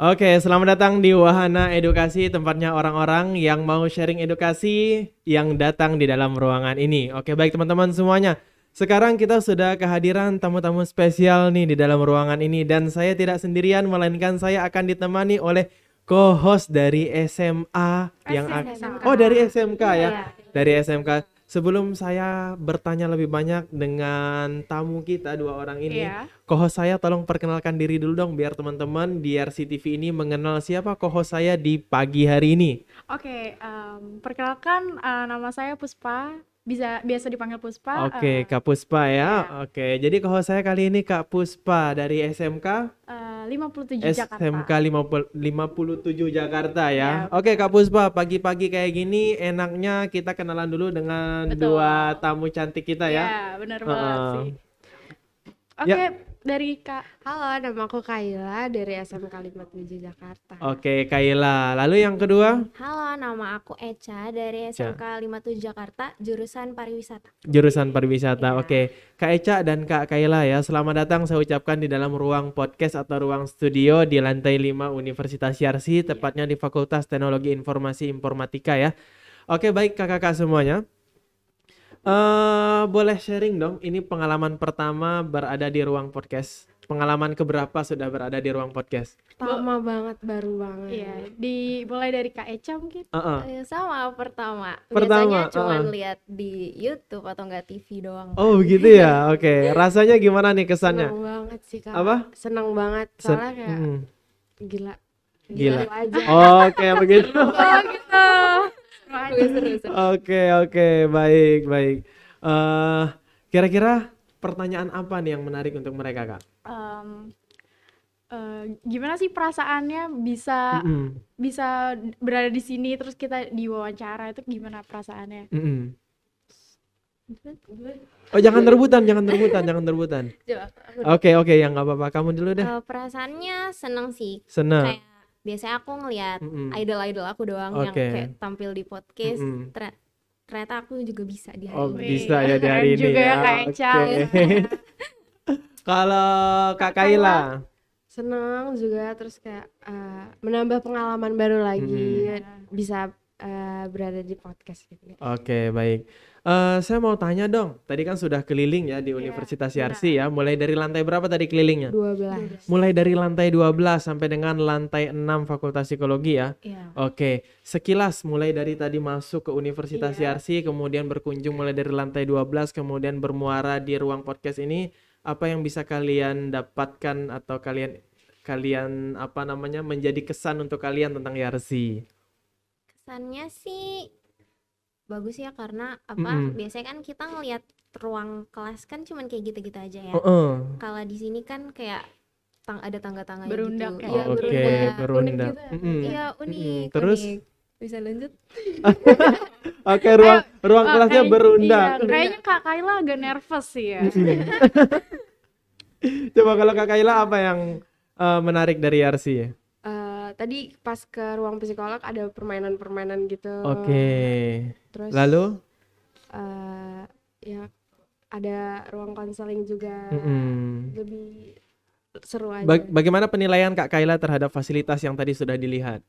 Oke, selamat datang di Wahana Edukasi, tempatnya orang-orang yang mau sharing edukasi yang datang di dalam ruangan ini. Oke, baik teman-teman semuanya. Sekarang kita sudah kehadiran tamu-tamu spesial nih di dalam ruangan ini dan saya tidak sendirian melainkan saya akan ditemani oleh co-host dari SMA, yang SMA. oh dari SMK ya. Iya. Dari SMK Sebelum saya bertanya lebih banyak dengan tamu kita dua orang ini, yeah. koho saya tolong perkenalkan diri dulu dong biar teman-teman di RCTV ini mengenal siapa Koho saya di pagi hari ini. Oke, okay, um, perkenalkan uh, nama saya Puspa bisa biasa dipanggil Puspa. Oke, okay, uh, eh, Kak Puspa ya. Yeah. Oke, okay. jadi kalau saya kali ini Kak Puspa dari SMK uh, 57 SMK Jakarta. SMK 57 Jakarta ya. Yeah. Oke, okay, Kak Puspa, pagi-pagi kayak gini enaknya kita kenalan dulu dengan Betul. dua tamu cantik kita ya. Iya, benar uh -uh. banget sih. Ya. Oke, okay, yeah dari Kak. Halo, nama aku Kaila dari SMK 5 Jakarta. Oke, Kaila. Lalu yang kedua? Halo, nama aku Echa dari SMK 57 Jakarta, jurusan pariwisata. Jurusan pariwisata. Ya. Oke. Kak Echa dan Kak Kaila ya, selamat datang saya ucapkan di dalam ruang podcast atau ruang studio di lantai 5 Universitas Yarsi, tepatnya di Fakultas Teknologi Informasi Informatika ya. Oke, baik Kakak-kakak semuanya uh, boleh sharing dong ini pengalaman pertama berada di ruang podcast pengalaman keberapa sudah berada di ruang podcast? Pertama Bo banget, baru banget. Iya, di mulai dari Kak Eca mungkin. Uh -uh. Sama pertama. Pertama. Biasanya cuma uh -uh. lihat di YouTube atau enggak TV doang. Oh, kan. gitu ya. Oke, okay. rasanya gimana nih kesannya? Seneng banget sih, Kak. Apa? Seneng banget. Soalnya Sen kayak hmm. gila. Gila. gila gitu aja. Oh, begitu. oh, gitu. Oke oke baik baik. Uh, kira-kira pertanyaan apa nih yang menarik untuk mereka kak? Um, Uh, gimana sih perasaannya bisa mm -hmm. bisa berada di sini terus kita diwawancara itu gimana perasaannya? Mm -hmm. Oh jangan terbutan, jangan terbutan, jangan terbutan. Oke oke okay, okay, yang nggak apa-apa kamu dulu deh. Uh, perasaannya senang sih. Senang. Kayak biasanya aku ngelihat mm-hmm. idol-idol aku doang okay. yang kayak tampil di podcast mm-hmm. ternyata ternyata aku juga bisa di hari oh, ini bisa ya di hari ini juga ya, ya. kayak okay. kalau kak Kaila senang juga terus kayak uh, menambah pengalaman baru lagi hmm bisa Eh, berada di podcast gitu. Ya. Oke okay, baik. Uh, saya mau tanya dong, tadi kan sudah keliling ya di yeah. Universitas Yarsi yeah. ya. Mulai dari lantai berapa tadi kelilingnya? 12. Mulai dari lantai 12 sampai dengan lantai 6 Fakultas Psikologi ya. Yeah. Oke, okay. sekilas mulai dari tadi masuk ke Universitas yeah. Yarsi, kemudian berkunjung mulai dari lantai 12, kemudian bermuara di ruang podcast ini, apa yang bisa kalian dapatkan atau kalian kalian apa namanya menjadi kesan untuk kalian tentang Yarsi? kesannya sih bagus ya karena apa mm -hmm. biasanya kan kita ngelihat ruang kelas kan cuman kayak gitu-gitu aja ya. Uh -uh. Kalau di sini kan kayak tang ada tangga-tangga berundak gitu. ya. Oke, okay. berundak. Iya, unik. Gitu. Mm -hmm. unik. Mm, terus unik. bisa lanjut? Oke, ruang Ayo, eh, ruang oh, kelasnya kayak, berundak. Iya, kayaknya Kak Kayla agak nervous sih ya. Coba kalau Kak Kayla apa yang uh, menarik dari RC ya? tadi pas ke ruang psikolog ada permainan-permainan gitu. Oke. Okay. Terus Lalu uh, ya ada ruang konseling juga. Mm -hmm. Lebih seru aja. Ba bagaimana penilaian Kak Kaila terhadap fasilitas yang tadi sudah dilihat?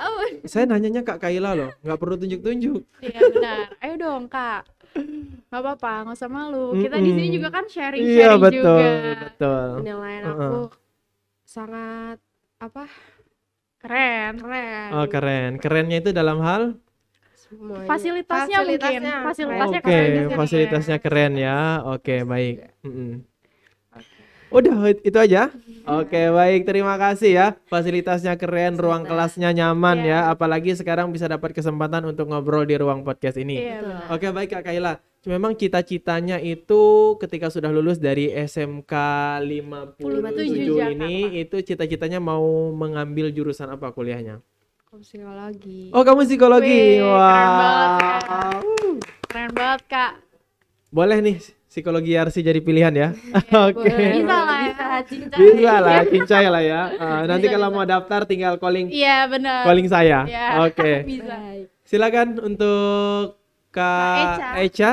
oh. Saya nanyanya Kak Kaila loh, nggak perlu tunjuk-tunjuk. Iya benar. Ayo dong Kak. Gak apa-apa, nggak usah malu. Kita mm hmm di sini juga kan sharing-sharing iya, betul, juga. Betul. Penilaian uh -uh. aku sangat apa keren keren oh keren kerennya itu dalam hal fasilitasnya, fasilitasnya mungkin fasilitasnya oke okay, fasilitasnya keren ya oke okay, baik Udah itu aja. Oke, okay, baik. Terima kasih ya. Fasilitasnya keren, ruang kelasnya nyaman yeah. ya. Apalagi sekarang bisa dapat kesempatan untuk ngobrol di ruang podcast ini. Yeah, iya, Oke, okay, baik Kak Kaila memang cita-citanya itu ketika sudah lulus dari SMK 57 Jakarta, ini itu cita-citanya mau mengambil jurusan apa kuliahnya? Psikologi. Oh, kamu psikologi. Wih, Wah. Keren banget. Kak. Uh. Keren banget, Kak. Boleh nih psikologi RC jadi pilihan ya. Iya, Oke. okay. Bisa lah ya. bisa, cincai. Bisa lah, cincai lah ya. Uh, nanti bisa, kalau mau daftar tinggal calling. Iya, benar. Calling saya. Ya. Oke. Okay. Bisa. Silakan untuk Kak Eca. Eca.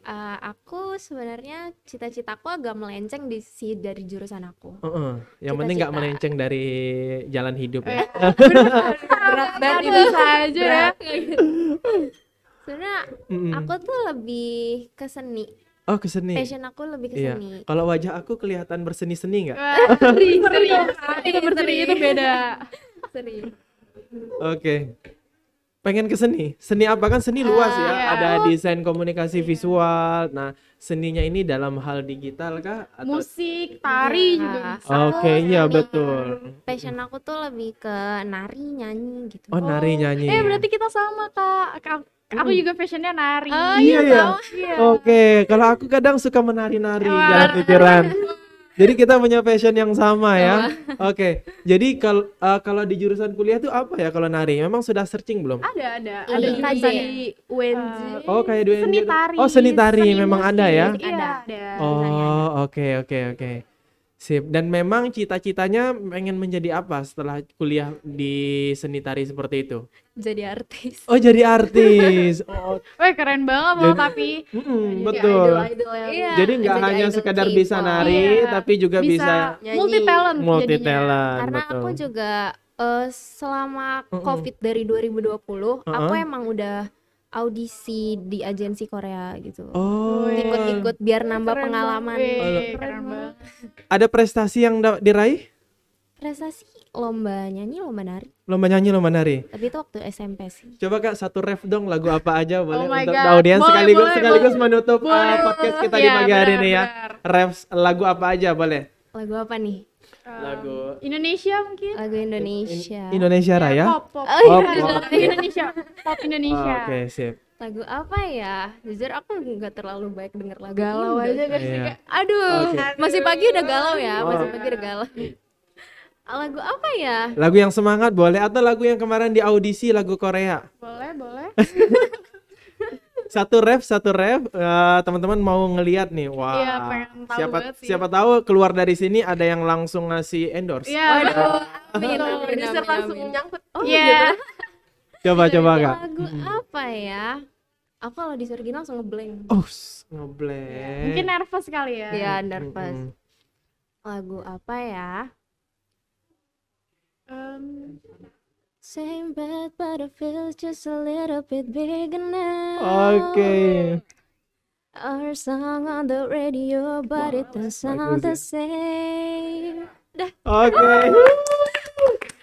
Uh, aku sebenarnya cita-citaku agak melenceng di si dari jurusan aku. Uh -uh. Yang Cita-cita. penting nggak melenceng dari jalan hidup ya. Eh, berat banget itu saja ya. Gitu. Sebenarnya mm aku tuh lebih ke seni. Oh ke seni. Passion aku lebih ke iya. Kalau wajah aku kelihatan berseni-seni nggak? seri, seri, itu berseri itu beda. seri. Oke. Okay pengen ke seni. Seni apa kan seni luas ah, ya? Iya. Ada oh, desain komunikasi iya. visual. Nah, seninya ini dalam hal digital kah? Atau... Musik, iya. tari ya. juga bisa. Oke, okay, iya betul. Passion aku tuh lebih ke nari, nyanyi gitu. Oh, nari nyanyi. Eh, berarti kita sama, Kak. Hmm. Aku juga fashionnya nari. Oh, iya, iya. Oke, okay. kalau aku kadang suka menari-nari jalan pikiran. Jadi kita punya passion yang sama ya. Oke. Okay. Jadi kalau uh, eh, kalau di jurusan kuliah tuh apa ya kalau nari? Memang sudah searching belum? Ada ada. Oh, ada iya. di UNJ. Uh, oh kayak di UNJ. Seni tari. Oh seni tari memang ada ya. Iya, ada. Oh oke oke oke. Sip. Dan memang cita-citanya pengen menjadi apa setelah kuliah di seni tari seperti itu? Jadi artis. Oh, jadi artis. oh. Wah, oh. keren banget mau tapi. Mm, jadi betul. Idol, idol yang... iya. Jadi nggak hanya sekedar people. bisa nari, iya. tapi juga bisa, bisa multi talent. Multi talent. Karena betul. aku juga uh, selama mm -mm. COVID dari 2020, uh puluh aku emang udah audisi di agensi Korea gitu. Oh. Ikut-ikut iya. biar nambah keren pengalaman. Banget. Keren banget. Ada prestasi yang diraih? Prestasi lomba nyanyi, lomba nari. Lomba nyanyi, lomba nari. Tapi itu waktu SMP sih. Coba Kak satu ref dong lagu apa aja oh boleh oh untuk audiens sekaligus boleh, sekaligus boleh. menutup uh, boleh, uh, podcast kita ya, di pagi iya, hari ini ya. Ref lagu apa aja boleh? Lagu apa nih? lagu Indonesia mungkin lagu Indonesia In Indonesia ya, Raya pop pop, oh, iya. pop, iya, pop. Indonesia pop Indonesia oh, oke okay, sip lagu apa ya jujur aku nggak terlalu baik denger lagu galau aja guys kan iya. kayak aduh okay. masih pagi udah galau ya oh. masih pagi udah galau ah, lagu apa ya lagu yang semangat boleh atau lagu yang kemarin di audisi lagu Korea boleh boleh satu ref satu ref uh, teman-teman mau ngelihat nih iya, wah wow. ya, siapa siapa tahu keluar dari sini ada yang langsung ngasih endorse ya, waduh amin, amin, amin, langsung nyangkut oh yeah. gitu coba iya, coba iya. kak lagu hmm. apa ya aku kalau disuruh gini langsung ngeblank oh ngeblank mungkin nervous kali ya ya nervous mm -hmm. lagu apa ya Same bed, but it feels just a little bit bigger now. Okay. Our song on the radio, but wow, it doesn't sound the same. Okay.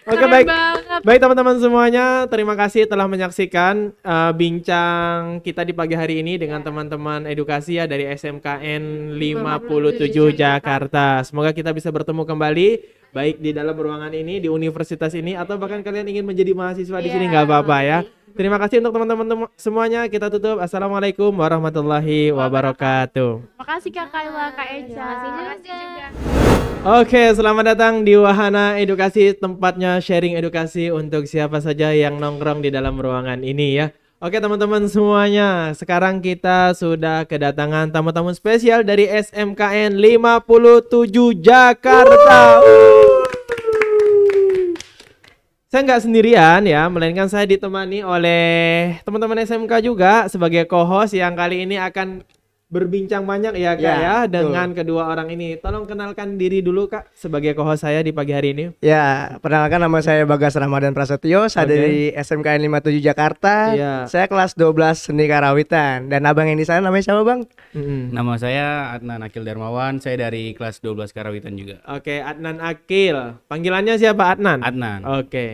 Oke okay, baik. Banget. Baik teman-teman semuanya, terima kasih telah menyaksikan uh, bincang kita di pagi hari ini dengan teman-teman edukasi ya dari SMKN 57 Jakarta. Semoga kita bisa bertemu kembali baik di dalam ruangan ini di universitas ini atau bahkan kalian ingin menjadi mahasiswa yeah. di sini iya. nggak apa-apa ya. Terima kasih untuk teman-teman semuanya. Kita tutup. Assalamualaikum warahmatullahi wabarakatuh. Terima kasih Kak Kaila, Kak Eca. Terima kasih juga. Oke, selamat datang di Wahana Edukasi, tempatnya sharing edukasi untuk siapa saja yang nongkrong di dalam ruangan ini ya. Oke teman-teman semuanya, sekarang kita sudah kedatangan tamu-tamu spesial dari SMKN 57 Jakarta. Wuh. Saya nggak sendirian ya, melainkan saya ditemani oleh teman-teman SMK juga sebagai co-host yang kali ini akan berbincang banyak ya kak iya, ya, ya dengan betul. kedua orang ini. Tolong kenalkan diri dulu kak sebagai koho saya di pagi hari ini. Ya, perkenalkan nama saya Bagas Ramadan Prasetyo, saya okay. dari SMKN 57 Jakarta. Ya. Saya kelas 12 seni karawitan dan abang yang di sana namanya siapa bang? Hmm. Nama saya Adnan Akil Darmawan, saya dari kelas 12 karawitan juga. Oke, okay, Adnan Akil. Panggilannya siapa Adnan? Adnan. Oke. Okay.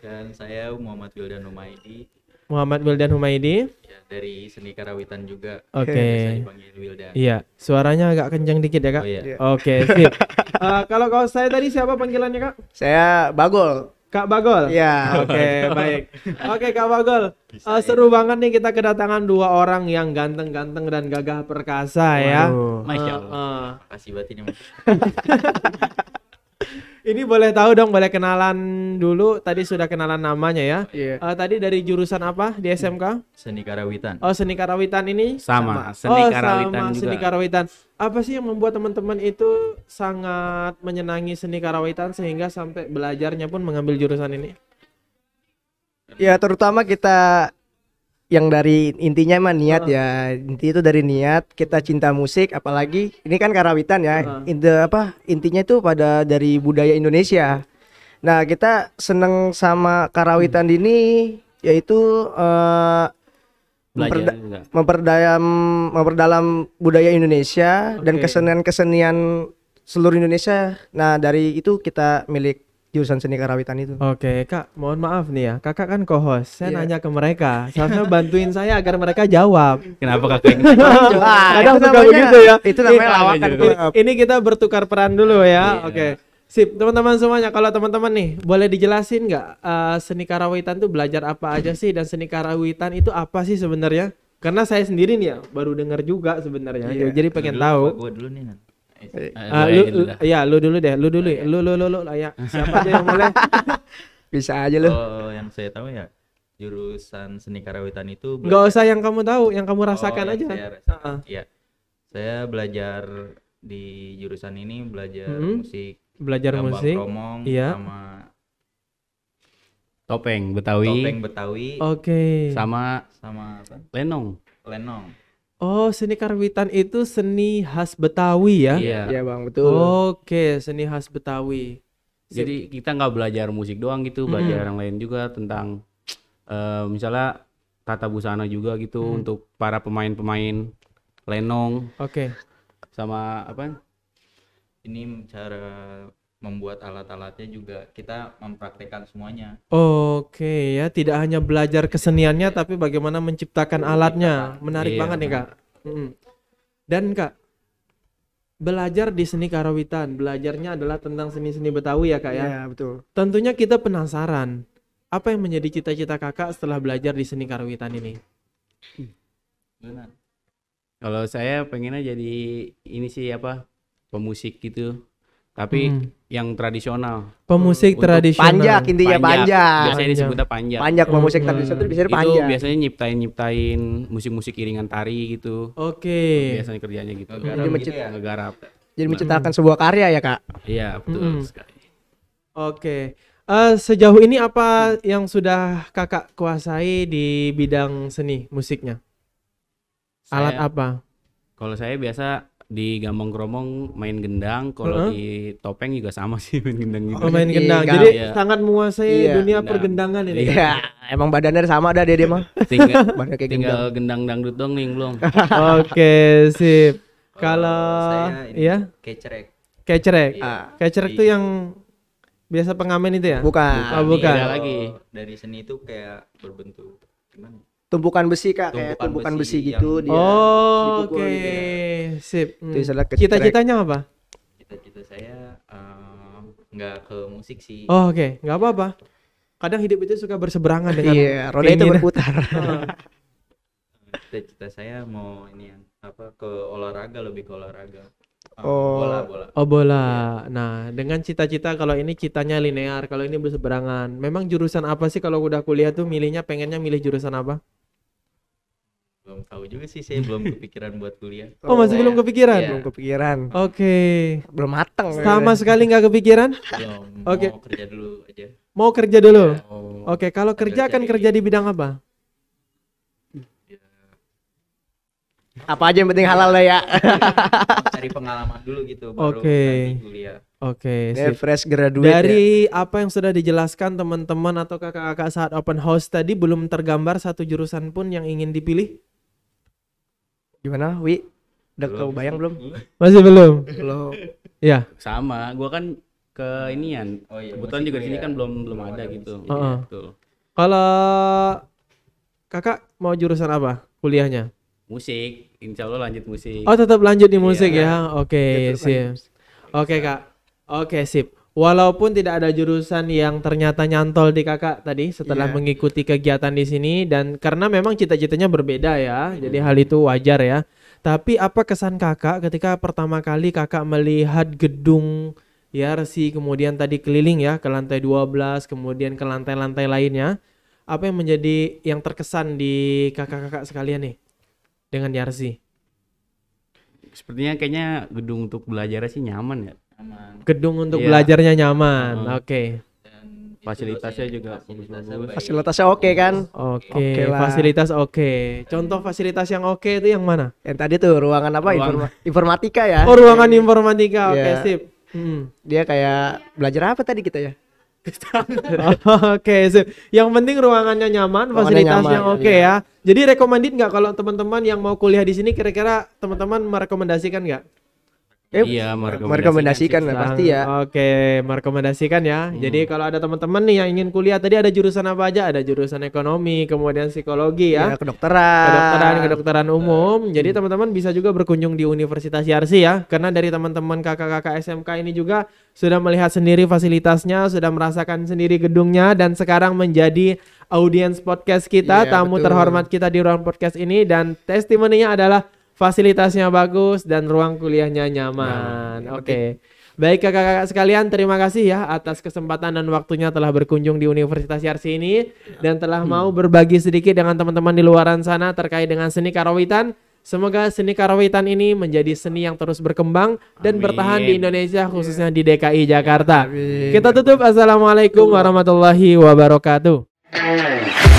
Dan saya Muhammad Wildan Umaidi Muhammad Wildan Humaidi. Ya, dari seni karawitan juga. Oke. Okay. Wildan. Iya, suaranya agak kencang dikit ya, Kak. Oh, iya. iya. Oke, okay, sip. uh, kalau kau saya tadi siapa panggilannya, Kak? Saya Bagol. Kak Bagol. Iya. Oke, okay, baik. Oke, okay, Kak Bagol. uh, seru ya. banget nih kita kedatangan dua orang yang ganteng-ganteng dan gagah perkasa ya. Waduh. ya. Masya Allah. Uh, eh, uh. Kasih ini. ini boleh tahu dong, boleh kenalan dulu. Tadi sudah kenalan namanya ya. Yeah. Iya. Uh, tadi dari jurusan apa di SMK? Seni Karawitan. Oh, seni Karawitan ini sama, sama. seni oh, Karawitan sama juga. seni Karawitan. Apa sih yang membuat teman-teman itu sangat menyenangi seni Karawitan sehingga sampai belajarnya pun mengambil jurusan ini? Ya, terutama kita yang dari intinya emang niat uh. ya inti itu dari niat kita cinta musik apalagi ini kan karawitan ya uh. Ah. Inti, apa intinya itu pada dari budaya Indonesia nah kita seneng sama karawitan hmm. ini yaitu uh, Belajar, memperdalam memperdalam budaya Indonesia okay. dan kesenian kesenian seluruh Indonesia nah dari itu kita milik jurusan seni karawitan itu. Oke, Kak, mohon maaf nih ya. Kakak kan kohos. Saya yeah. nanya ke mereka, seharusnya bantuin saya agar mereka jawab. Kenapa Kakak? Kenapa? kadang suka namanya, begitu ya. Itu namanya lawakan. Ini, ini kita bertukar peran dulu ya. Yeah. Oke. Okay. Sip, teman-teman semuanya. Kalau teman-teman nih, boleh dijelasin nggak uh, seni karawitan itu belajar apa aja sih dan seni karawitan itu apa sih sebenarnya? Karena saya sendiri nih ya baru dengar juga sebenarnya. Yeah. Jadi pengen dulu, tahu. gua dulu nih. Uh, lu, lu, ya lu dulu deh, lu dulu, lu lu lu lu lu ya. Siapa aja yang boleh Bisa aja lu. Oh, yang saya tahu ya jurusan seni karawitan itu Gak nggak usah yang kamu tahu, yang kamu rasakan oh, ya, aja. Saya Uh Ya. Saya belajar di jurusan ini belajar -hmm. musik, belajar musik, romong, iya. sama topeng Betawi. Topeng Betawi. Oke. Okay. Sama sama apa? Lenong. Lenong. Oh, seni karwitan itu seni khas Betawi ya? Iya, iya Bang, betul. Oke, seni khas Betawi. Jadi kita nggak belajar musik doang gitu, hmm. belajar yang lain juga tentang uh, misalnya tata busana juga gitu hmm. untuk para pemain-pemain lenong. Oke. Okay. Sama apa? Ini cara membuat alat-alatnya juga kita mempraktekkan semuanya. Oke ya, tidak hanya belajar keseniannya tapi bagaimana menciptakan alatnya. Menarik iya, banget nih, Kak. Mm. Dan Kak, belajar di seni karawitan, belajarnya adalah tentang seni-seni Betawi ya, Kak ya. Iya, betul. Tentunya kita penasaran apa yang menjadi cita-cita Kakak setelah belajar di seni karawitan ini? Benar. Kalau saya pengennya jadi ini sih apa? Pemusik gitu tapi hmm. yang tradisional. Pemusik Untuk tradisional. Panjak intinya panjak. panjak. Biasanya disebutnya panjak. Panjak pemusik hmm. tradisional itu biasanya panjak. Itu biasanya nyiptain nyiptain musik-musik iringan tari gitu. Oke. Okay. Biasanya kerjanya gitu. Iya, ngegarap Jadi ya. Nah. Jadi menciptakan sebuah karya ya, Kak? Iya, betul hmm. sekali. Oke. Okay. Uh, eh, sejauh ini apa yang sudah Kakak kuasai di bidang seni musiknya? Saya, Alat apa? Kalau saya biasa di Gambang Kromong main gendang, kalau uh -huh. di Topeng juga sama sih main gendang gitu. Oh, main iya. gendang. Iya. Jadi iya. sangat menguasai iya. dunia gendang. pergendangan ini. Iya. Emang badannya sama ada Dede mah. Tinggal kayak tinggal gendang. gendang dangdut dong nih belum. Oke, sip. Kalau ya kecerek. Kecerek. Iya. Kecerek iya. tuh yang biasa pengamen itu ya? Bukan. Bukan. Oh, bukan. Ada lagi. Dari seni itu kayak berbentuk gimana? Ya? tumpukan besi kak tumpukan kayak tumpukan besi, besi gitu yang... dia oh oke okay. gitu, gitu sip hmm. cita-citanya apa cita-cita saya eh, nggak um, ke musik sih oh, oke okay. nggak apa-apa kadang hidup itu suka berseberangan dengan yeah, roda itu berputar oh. cita-cita saya mau ini yang apa ke olahraga lebih ke olahraga eh, Oh, bola, bola. oh bola. Ya. Nah, dengan cita-cita kalau ini citanya linear, kalau ini berseberangan. Memang jurusan apa sih kalau udah kuliah tuh milihnya pengennya milih jurusan apa? belum tahu juga sih saya belum kepikiran buat kuliah oh, oh masih belum kepikiran ya. belum kepikiran oke okay. belum matang sama ya. sekali nggak kepikiran oke okay. mau kerja dulu aja mau kerja dulu ya, oke okay. kalau kerja akan kerja di bidang apa iya. apa aja yang penting halal lah ya cari pengalaman dulu gitu baru okay. kuliah Oke, okay, fresh graduate. Ya. Dari ya. apa yang sudah dijelaskan teman-teman atau kakak-kakak saat open house tadi belum tergambar satu jurusan pun yang ingin dipilih? Gimana, Wi? Udah belum. bayang belum? Masih belum. Belum. ya Sama, gua kan ke inian. Oh iya. Kebetulan juga di sini ya. kan belum belum ada, gitu. Uh -uh. Kalau Kakak mau jurusan apa kuliahnya? Musik. Insya Allah lanjut musik. Oh, tetap lanjut di iya. musik ya. Oke, okay, sip. Oke, okay, iya. Kak. Oke, okay, sip. Walaupun tidak ada jurusan yang ternyata nyantol di kakak tadi setelah yeah. mengikuti kegiatan di sini dan karena memang cita-citanya berbeda ya, mm. jadi iya. hal itu wajar ya. Tapi apa kesan kakak ketika pertama kali kakak melihat gedung ya resi kemudian tadi keliling ya ke lantai 12 kemudian ke lantai-lantai lainnya apa yang menjadi yang terkesan di kakak-kakak sekalian nih dengan Yarsi? Sepertinya kayaknya gedung untuk belajar sih nyaman ya gedung untuk yeah. belajarnya nyaman Oh. oke okay. Fasilitasnya juga bagus-bagus. Fasilitasnya oke okay, kan? Oke. Okay, okay fasilitas oke. Okay. Contoh fasilitas yang oke okay itu yang mana? Yang tadi tuh ruangan apa? Ruang. Informa informatika ya. Oh, ruangan informatika. Oke, okay, iya. sip. Hmm. Dia kayak belajar apa tadi kita ya? oke, okay, sip. Yang penting ruangannya nyaman, ruangannya fasilitasnya oke okay, iya. ya. Jadi recommended nggak kalau teman-teman yang mau kuliah di sini kira-kira teman-teman merekomendasikan nggak? Eh, iya, merekomendasikan lah pasti ya. Oke, merekomendasikan ya. Hmm. Jadi kalau ada teman-teman nih yang ingin kuliah, tadi ada jurusan apa aja? Ada jurusan ekonomi, kemudian psikologi ya. ya kedokteran. Kedokteran, kedokteran umum. Hmm. Jadi teman-teman bisa juga berkunjung di Universitas Yarsi ya. Karena dari teman-teman kakak-kakak SMK ini juga sudah melihat sendiri fasilitasnya, sudah merasakan sendiri gedungnya dan sekarang menjadi audiens podcast kita, yeah, tamu betul. terhormat kita di ruang podcast ini dan testimoninya adalah fasilitasnya bagus dan ruang kuliahnya nyaman. Nah, Oke. Okay. Baik kakak-kakak sekalian, terima kasih ya atas kesempatan dan waktunya telah berkunjung di Universitas Yarsi ini dan telah hmm. mau berbagi sedikit dengan teman-teman di luaran sana terkait dengan seni karawitan. Semoga seni karawitan ini menjadi seni yang terus berkembang dan bertahan di Indonesia iya. khususnya di DKI Jakarta. Amin. Kita tutup. Assalamualaikum warahmatullahi wabarakatuh.